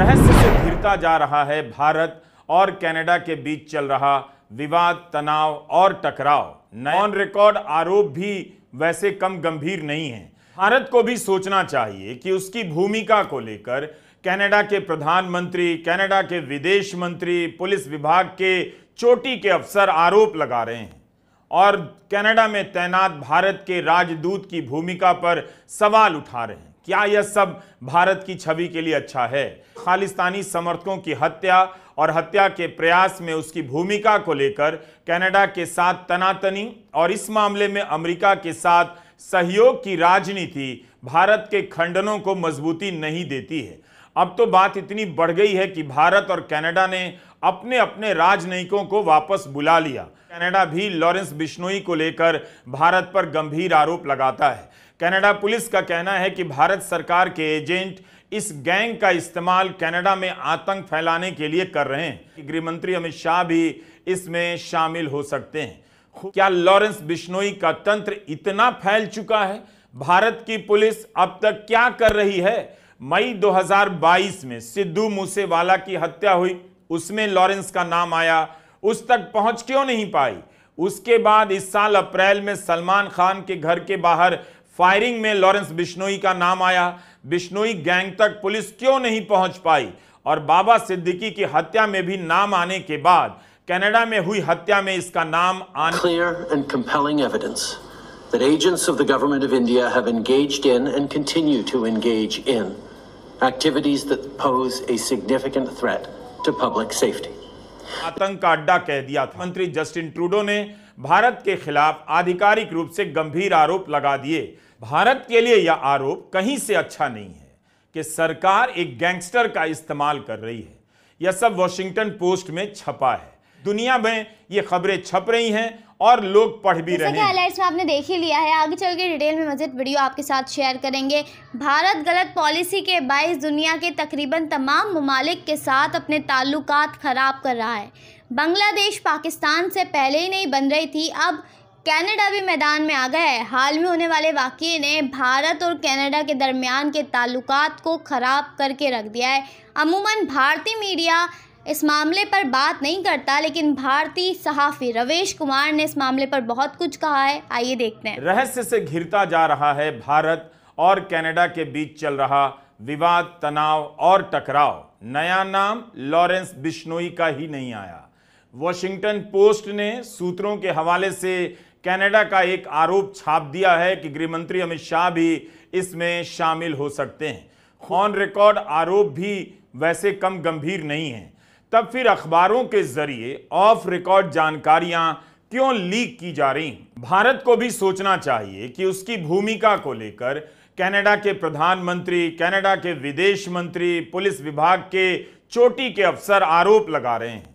रहस्य से घिरता जा रहा है भारत और कनाडा के बीच चल रहा विवाद तनाव और टकराव नॉन रिकॉर्ड आरोप भी वैसे कम गंभीर नहीं है भारत को भी सोचना चाहिए कि उसकी भूमिका को लेकर कनाडा के प्रधानमंत्री कनाडा के विदेश मंत्री पुलिस विभाग के चोटी के अफसर आरोप लगा रहे हैं और कनाडा में तैनात भारत के राजदूत की भूमिका पर सवाल उठा रहे हैं क्या यह सब भारत की छवि के लिए अच्छा है खालिस्तानी समर्थकों की हत्या और हत्या के प्रयास में उसकी भूमिका को लेकर कनाडा के साथ तनातनी और इस मामले में अमेरिका के साथ सहयोग की राजनीति भारत के खंडनों को मजबूती नहीं देती है अब तो बात इतनी बढ़ गई है कि भारत और कनाडा ने अपने अपने राजनयिकों को वापस बुला लिया कनाडा भी लॉरेंस बिश्नोई को लेकर भारत पर गंभीर आरोप लगाता है कनाडा पुलिस का कहना है कि भारत सरकार के एजेंट इस गैंग का इस्तेमाल कनाडा में आतंक फैलाने के लिए कर रहे हैं गृह मंत्री अमित शाह भी इसमें शामिल हो सकते हैं क्या लॉरेंस बिश्नोई का तंत्र इतना फैल चुका है भारत की पुलिस अब तक क्या कर रही है मई 2022 में सिद्धू मूसेवाला की हत्या हुई उसमें लॉरेंस का नाम आया उस तक पहुंच क्यों नहीं पाई उसके बाद इस साल अप्रैल में सलमान खान के घर के बाहर फायरिंग में लॉरेंस बिश्नोई का नाम आया बिश्नोई गैंग तक पुलिस क्यों नहीं पहुंच पाई और बाबा सिद्दीकी की हत्या में भी नाम आने के बाद कनाडा में हुई हत्या में इसका नाम आतंक अड्डा कह दिया था मंत्री जस्टिन ट्रूडो ने भारत के खिलाफ आधिकारिक रूप से गंभीर आरोप लगा दिए भारत के लिए यह आरोप कहीं से अच्छा नहीं है कि सरकार एक गैंगस्टर का इस्तेमाल कर रही है यह सब वॉशिंगटन पोस्ट में छपा है दुनिया में ये खबरें छप रही हैं और लोग पढ़ भी रहे हैं में आपने देख ही लिया है आगे चल के डिटेल में मजीद वीडियो आपके साथ शेयर करेंगे भारत गलत पॉलिसी के बायस दुनिया के तकरीबन तमाम ममालिक के साथ अपने ताल्लुक ख़राब कर रहा है बांग्लादेश पाकिस्तान से पहले ही नहीं बन रही थी अब कनाडा भी मैदान में आ गया है हाल में होने वाले वाक्य ने भारत और कनाडा के दरमियान के ताल्लुक को ख़राब करके रख दिया है अमूमन भारतीय मीडिया इस मामले पर बात नहीं करता लेकिन भारतीय सहाफ़ी रवेश कुमार ने इस मामले पर बहुत कुछ कहा है आइए देखते हैं रहस्य से घिरता जा रहा है भारत और कनाडा के बीच चल रहा विवाद तनाव और टकराव नया नाम लॉरेंस बिश्नोई का ही नहीं आया वॉशिंगटन पोस्ट ने सूत्रों के हवाले से कनाडा का एक आरोप छाप दिया है कि गृहमंत्री अमित शाह भी इसमें शामिल हो सकते हैं ऑन रिकॉर्ड आरोप भी वैसे कम गंभीर नहीं है तब फिर अखबारों के जरिए ऑफ रिकॉर्ड जानकारियां क्यों लीक की जा रही भारत को भी सोचना चाहिए कि उसकी भूमिका को लेकर कनाडा के प्रधानमंत्री कनाडा के विदेश मंत्री पुलिस विभाग के चोटी के अफसर आरोप लगा रहे हैं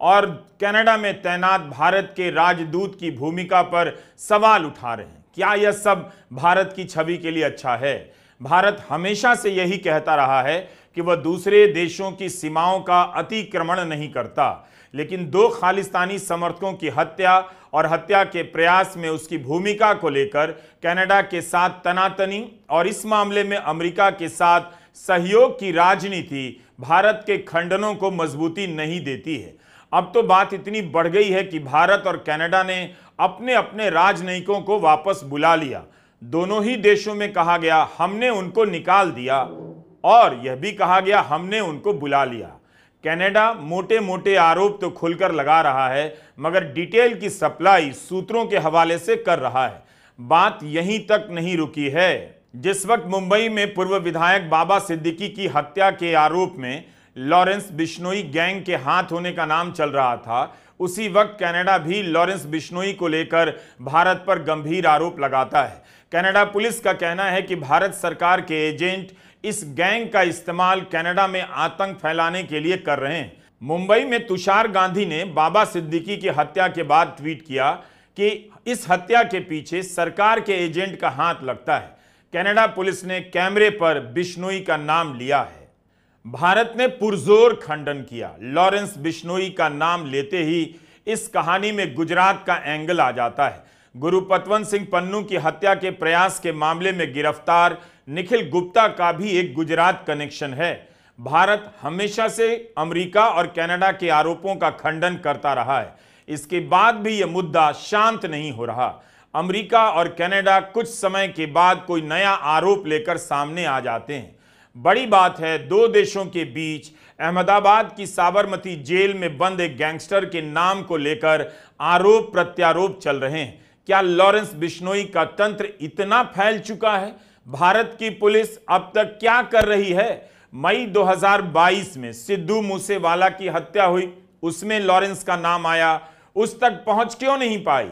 और कनाडा में तैनात भारत के राजदूत की भूमिका पर सवाल उठा रहे हैं क्या यह सब भारत की छवि के लिए अच्छा है भारत हमेशा से यही कहता रहा है कि वह दूसरे देशों की सीमाओं का अतिक्रमण नहीं करता लेकिन दो खालिस्तानी समर्थकों की हत्या और हत्या के प्रयास में उसकी भूमिका को लेकर कनाडा के साथ तनातनी और इस मामले में अमेरिका के साथ सहयोग की राजनीति भारत के खंडनों को मजबूती नहीं देती है अब तो बात इतनी बढ़ गई है कि भारत और कनाडा ने अपने अपने राजनयिकों को वापस बुला लिया दोनों ही देशों में कहा गया हमने उनको निकाल दिया और यह भी कहा गया हमने उनको बुला लिया कनाडा मोटे मोटे आरोप तो खुलकर लगा रहा है मगर डिटेल की सप्लाई सूत्रों के हवाले से कर रहा है बात यहीं तक नहीं रुकी है जिस वक्त मुंबई में पूर्व विधायक बाबा सिद्दीकी की हत्या के आरोप में लॉरेंस बिश्नोई गैंग के हाथ होने का नाम चल रहा था उसी वक्त कनाडा भी लॉरेंस बिश्नोई को लेकर भारत पर गंभीर आरोप लगाता है कनाडा पुलिस का कहना है कि भारत सरकार के एजेंट इस गैंग का इस्तेमाल कनाडा में आतंक फैलाने के लिए कर रहे हैं मुंबई में तुषार गांधी ने बाबा सिद्दीकी की हत्या के बाद ट्वीट किया कि इस हत्या के पीछे सरकार के एजेंट का हाथ लगता है कनाडा पुलिस ने कैमरे पर बिश्नोई का नाम लिया है भारत ने पुरजोर खंडन किया लॉरेंस बिश्नोई का नाम लेते ही इस कहानी में गुजरात का एंगल आ जाता है गुरु पतवंत सिंह पन्नू की हत्या के प्रयास के मामले में गिरफ्तार निखिल गुप्ता का भी एक गुजरात कनेक्शन है भारत हमेशा से अमेरिका और कनाडा के आरोपों का खंडन करता रहा है इसके बाद भी यह मुद्दा शांत नहीं हो रहा अमेरिका और कनाडा कुछ समय के बाद कोई नया आरोप लेकर सामने आ जाते हैं बड़ी बात है दो देशों के बीच अहमदाबाद की साबरमती जेल में बंद एक गैंगस्टर के नाम को लेकर आरोप प्रत्यारोप चल रहे हैं क्या लॉरेंस बिश्नोई का तंत्र इतना फैल चुका है भारत की पुलिस अब तक क्या कर रही है मई 2022 में सिद्धू मूसेवाला की हत्या हुई उसमें लॉरेंस का नाम आया उस तक पहुंच क्यों नहीं पाई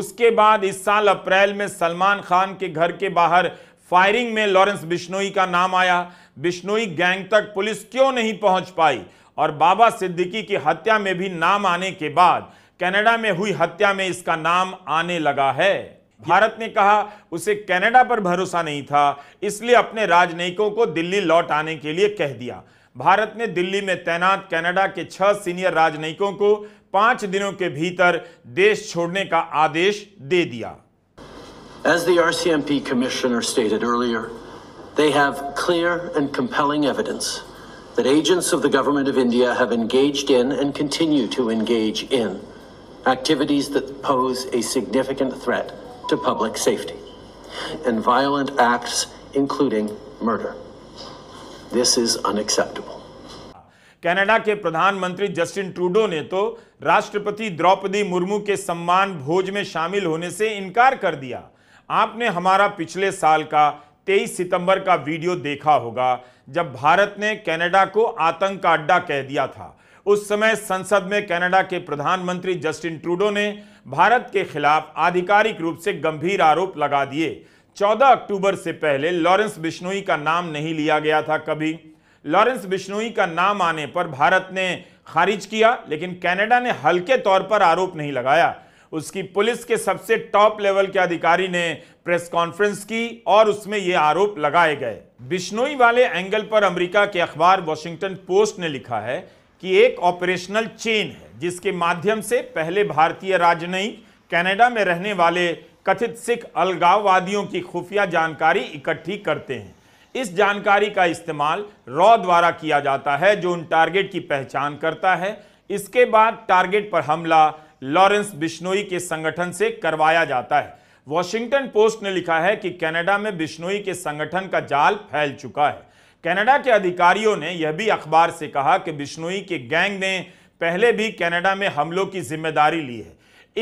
उसके बाद इस साल अप्रैल में सलमान खान के घर के बाहर फायरिंग में लॉरेंस बिश्नोई का नाम आया बिश्नोई गैंग तक पुलिस क्यों नहीं पहुंच पाई और बाबा सिद्दीकी की हत्या में भी नाम आने के बाद कनाडा में हुई हत्या में इसका नाम आने लगा है भारत ने कहा उसे कनाडा पर भरोसा नहीं था इसलिए अपने राजनयिकों को दिल्ली लौट आने के लिए कह दिया भारत ने दिल्ली में तैनात कनाडा के छह सीनियर राजनयिकों को पांच दिनों के भीतर देश छोड़ने का आदेश दे दिया As the RCMP commissioner stated earlier, they have clear and compelling evidence that agents of the Government of India have engaged in and continue to engage in activities that pose a significant threat to public safety and violent acts, including murder. This is unacceptable. Canada के प्रधानमंत्री Justin Trudeau ने तो राष्ट्रपति द्रौपदी मुर्मू के सम्मान भोज में शामिल होने से इनकार कर दिया आपने हमारा पिछले साल का 23 सितंबर का वीडियो देखा होगा जब भारत ने कनाडा को आतंक का अड्डा कह दिया था उस समय संसद में कनाडा के प्रधानमंत्री जस्टिन ट्रूडो ने भारत के खिलाफ आधिकारिक रूप से गंभीर आरोप लगा दिए 14 अक्टूबर से पहले लॉरेंस बिश्नोई का नाम नहीं लिया गया था कभी लॉरेंस बिश्नोई का नाम आने पर भारत ने खारिज किया लेकिन कनाडा ने हल्के तौर पर आरोप नहीं लगाया उसकी पुलिस के सबसे टॉप लेवल के अधिकारी ने प्रेस कॉन्फ्रेंस की और उसमें ये आरोप लगाए गए बिश्नोई वाले एंगल पर अमेरिका के अखबार वॉशिंगटन पोस्ट ने लिखा है कि एक ऑपरेशनल चेन है जिसके माध्यम से पहले भारतीय राजनयिक कनाडा में रहने वाले कथित सिख अलगाववादियों की खुफिया जानकारी इकट्ठी करते हैं इस जानकारी का इस्तेमाल रॉ द्वारा किया जाता है जो उन टारगेट की पहचान करता है इसके बाद टारगेट पर हमला लॉरेंस बिश्नोई के संगठन से करवाया जाता है वॉशिंगटन पोस्ट ने लिखा है कि कनाडा में बिश्नोई के संगठन का जाल फैल चुका है कनाडा के अधिकारियों ने यह भी अखबार से कहा कि बिश्नोई के गैंग ने पहले भी कनाडा में हमलों की जिम्मेदारी ली है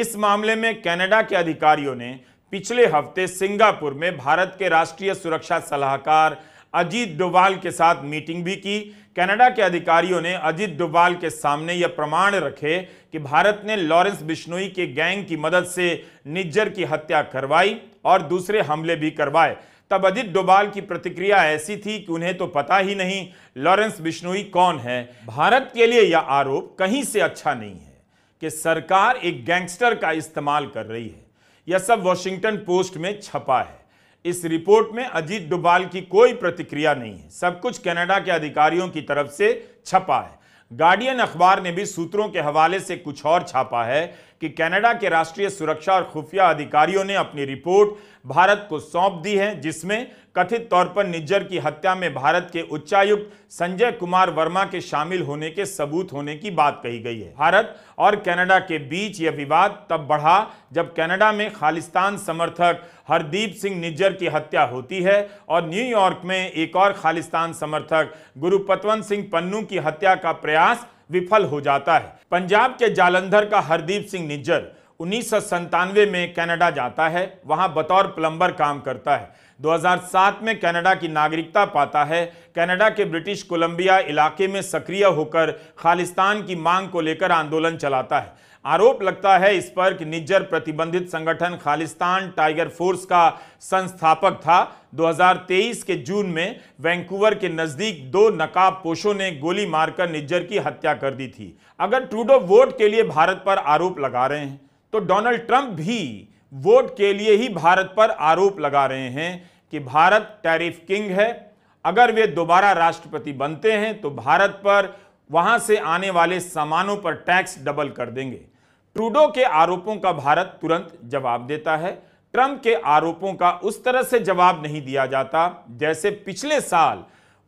इस मामले में कनाडा के अधिकारियों ने पिछले हफ्ते सिंगापुर में भारत के राष्ट्रीय सुरक्षा सलाहकार अजीत डोभाल के साथ मीटिंग भी की कनाडा के अधिकारियों ने अजीत डोभाल के सामने यह प्रमाण रखे कि भारत ने लॉरेंस बिश्नोई के गैंग की मदद से निज्जर की हत्या करवाई और दूसरे हमले भी करवाए तब अजित डोभाल की प्रतिक्रिया ऐसी थी कि उन्हें तो पता ही नहीं लॉरेंस बिश्नोई कौन है भारत के लिए यह आरोप कहीं से अच्छा नहीं है कि सरकार एक गैंगस्टर का इस्तेमाल कर रही है यह सब वॉशिंगटन पोस्ट में छपा है इस रिपोर्ट में अजीत डोभाल की कोई प्रतिक्रिया नहीं है सब कुछ कनाडा के अधिकारियों की तरफ से छपा है गार्डियन अखबार ने भी सूत्रों के हवाले से कुछ और छापा है कि कनाडा के राष्ट्रीय सुरक्षा और खुफिया अधिकारियों ने अपनी रिपोर्ट भारत को सौंप दी है जिसमें कथित तौर पर निज्जर की हत्या में भारत के उच्चायुक्त संजय कुमार वर्मा के शामिल होने के सबूत होने की बात कही गई है भारत और कनाडा के बीच यह विवाद तब बढ़ा जब कनाडा में खालिस्तान समर्थक हरदीप सिंह निज्जर की हत्या होती है और न्यूयॉर्क में एक और खालिस्तान समर्थक गुरुपतवंत सिंह पन्नू की हत्या का प्रयास विफल हो जाता है पंजाब के जालंधर का हरदीप सिंह निज्जर उन्नीस में कनाडा जाता है वहां बतौर प्लंबर काम करता है 2007 में कनाडा की नागरिकता पाता है कनाडा के ब्रिटिश कोलंबिया इलाके में सक्रिय होकर खालिस्तान की मांग को लेकर आंदोलन चलाता है आरोप लगता है इस पर कि निज्जर प्रतिबंधित संगठन खालिस्तान टाइगर फोर्स का संस्थापक था 2023 के जून में वैंकूवर के नज़दीक दो नकाब पोषों ने गोली मारकर निज्जर की हत्या कर दी थी अगर ट्रूडो वोट के लिए भारत पर आरोप लगा रहे हैं तो डोनाल्ड ट्रंप भी वोट के लिए ही भारत पर आरोप लगा रहे हैं कि भारत टैरिफ किंग है अगर वे दोबारा राष्ट्रपति बनते हैं तो भारत पर वहां से आने वाले सामानों पर टैक्स डबल कर देंगे ट्रूडो के आरोपों का भारत तुरंत जवाब देता है ट्रंप के आरोपों का उस तरह से जवाब नहीं दिया जाता जैसे पिछले साल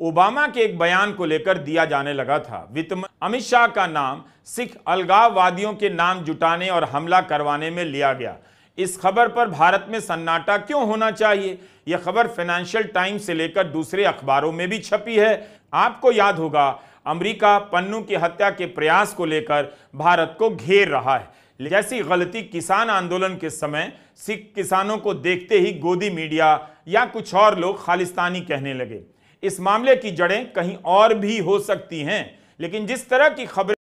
ओबामा के एक बयान को लेकर दिया जाने लगा था वित्त अमित शाह का नाम सिख अलगाववादियों के नाम जुटाने और हमला करवाने में लिया गया इस खबर पर भारत में सन्नाटा क्यों होना चाहिए यह खबर फाइनेंशियल टाइम्स से लेकर दूसरे अखबारों में भी छपी है आपको याद होगा अमेरिका पन्नू की हत्या के प्रयास को लेकर भारत को घेर रहा है जैसी गलती किसान आंदोलन के समय सिख किसानों को देखते ही गोदी मीडिया या कुछ और लोग खालिस्तानी कहने लगे इस मामले की जड़ें कहीं और भी हो सकती हैं लेकिन जिस तरह की खबर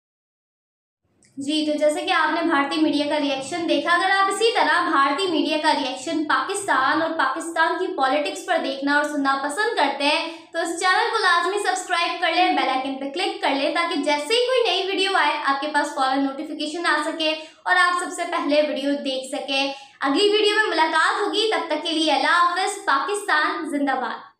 जी तो जैसे कि आपने भारतीय मीडिया का रिएक्शन देखा अगर आप इसी तरह भारतीय मीडिया का रिएक्शन पाकिस्तान और पाकिस्तान की पॉलिटिक्स पर देखना और सुनना पसंद करते हैं तो इस चैनल को लाजमी सब्सक्राइब कर लें बेल आइकन पर क्लिक कर लें ताकि जैसे ही कोई नई वीडियो आए आपके पास फॉरन नोटिफिकेशन आ सके और आप सबसे पहले वीडियो देख सकें अगली वीडियो में मुलाकात होगी तब तक के लिए अल्लाह हाफ़ पाकिस्तान जिंदाबाद